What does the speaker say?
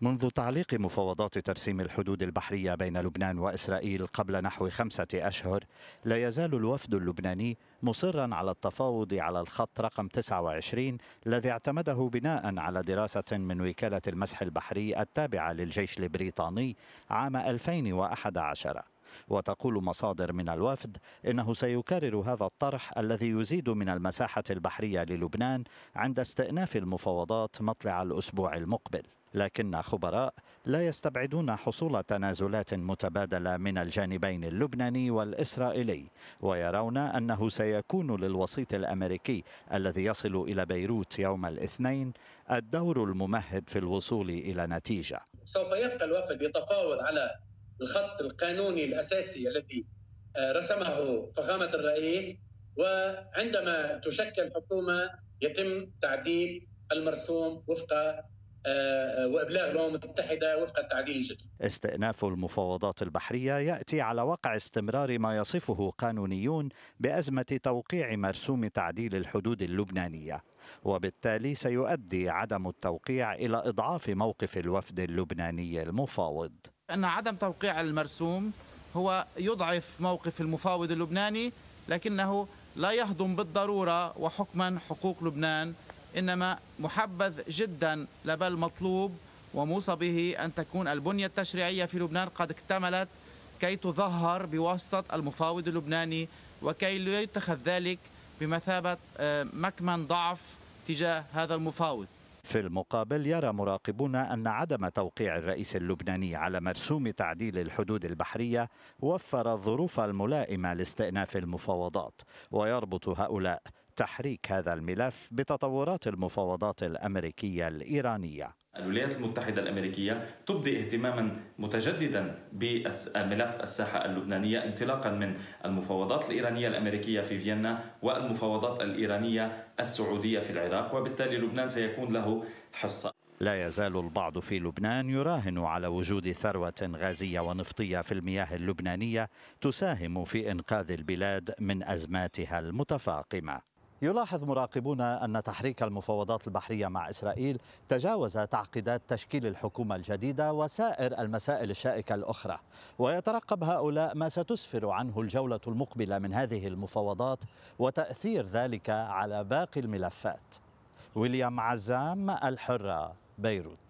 منذ تعليق مفاوضات ترسيم الحدود البحرية بين لبنان وإسرائيل قبل نحو خمسة أشهر لا يزال الوفد اللبناني مصرا على التفاوض على الخط رقم 29 الذي اعتمده بناء على دراسة من وكالة المسح البحري التابعة للجيش البريطاني عام 2011 وتقول مصادر من الوفد انه سيكرر هذا الطرح الذي يزيد من المساحه البحريه للبنان عند استئناف المفاوضات مطلع الاسبوع المقبل لكن خبراء لا يستبعدون حصول تنازلات متبادلة من الجانبين اللبناني والإسرائيلي ويرون أنه سيكون للوسيط الأمريكي الذي يصل إلى بيروت يوم الاثنين الدور الممهد في الوصول إلى نتيجة سوف يبقى الوفد يتفاوض على الخط القانوني الأساسي الذي آه، رسمه فخامة الرئيس وعندما تشكل حكومة يتم تعديل المرسوم وفق آه، وابلاغ الامم المتحده وفق التعديل الجديد. استئناف المفاوضات البحريه ياتي على وقع استمرار ما يصفه قانونيون بازمه توقيع مرسوم تعديل الحدود اللبنانيه. وبالتالي سيؤدي عدم التوقيع الى اضعاف موقف الوفد اللبناني المفاوض. ان عدم توقيع المرسوم هو يضعف موقف المفاوض اللبناني لكنه لا يهضم بالضروره وحكما حقوق لبنان إنما محبذ جدا لبل مطلوب وموصى به أن تكون البنية التشريعية في لبنان قد اكتملت كي تظهر بواسطة المفاوض اللبناني وكي لا يتخذ ذلك بمثابة آه، مكمن ضعف تجاه هذا المفاوض في المقابل يرى مراقبون أن عدم توقيع الرئيس اللبناني على مرسوم تعديل الحدود البحرية وفر الظروف الملائمة لاستئناف المفاوضات ويربط هؤلاء تحريك هذا الملف بتطورات المفاوضات الامريكيه الايرانيه. الولايات المتحده الامريكيه تبدي اهتماما متجددا بملف الساحه اللبنانيه انطلاقا من المفاوضات الايرانيه الامريكيه في فيينا والمفاوضات الايرانيه السعوديه في العراق وبالتالي لبنان سيكون له حصه. لا يزال البعض في لبنان يراهن على وجود ثروة غازية ونفطية في المياه اللبنانية تساهم في إنقاذ البلاد من أزماتها المتفاقمة يلاحظ مراقبون أن تحريك المفاوضات البحرية مع إسرائيل تجاوز تعقيدات تشكيل الحكومة الجديدة وسائر المسائل الشائكة الأخرى ويترقب هؤلاء ما ستسفر عنه الجولة المقبلة من هذه المفاوضات وتأثير ذلك على باقي الملفات ويليام عزام الحرة بيروت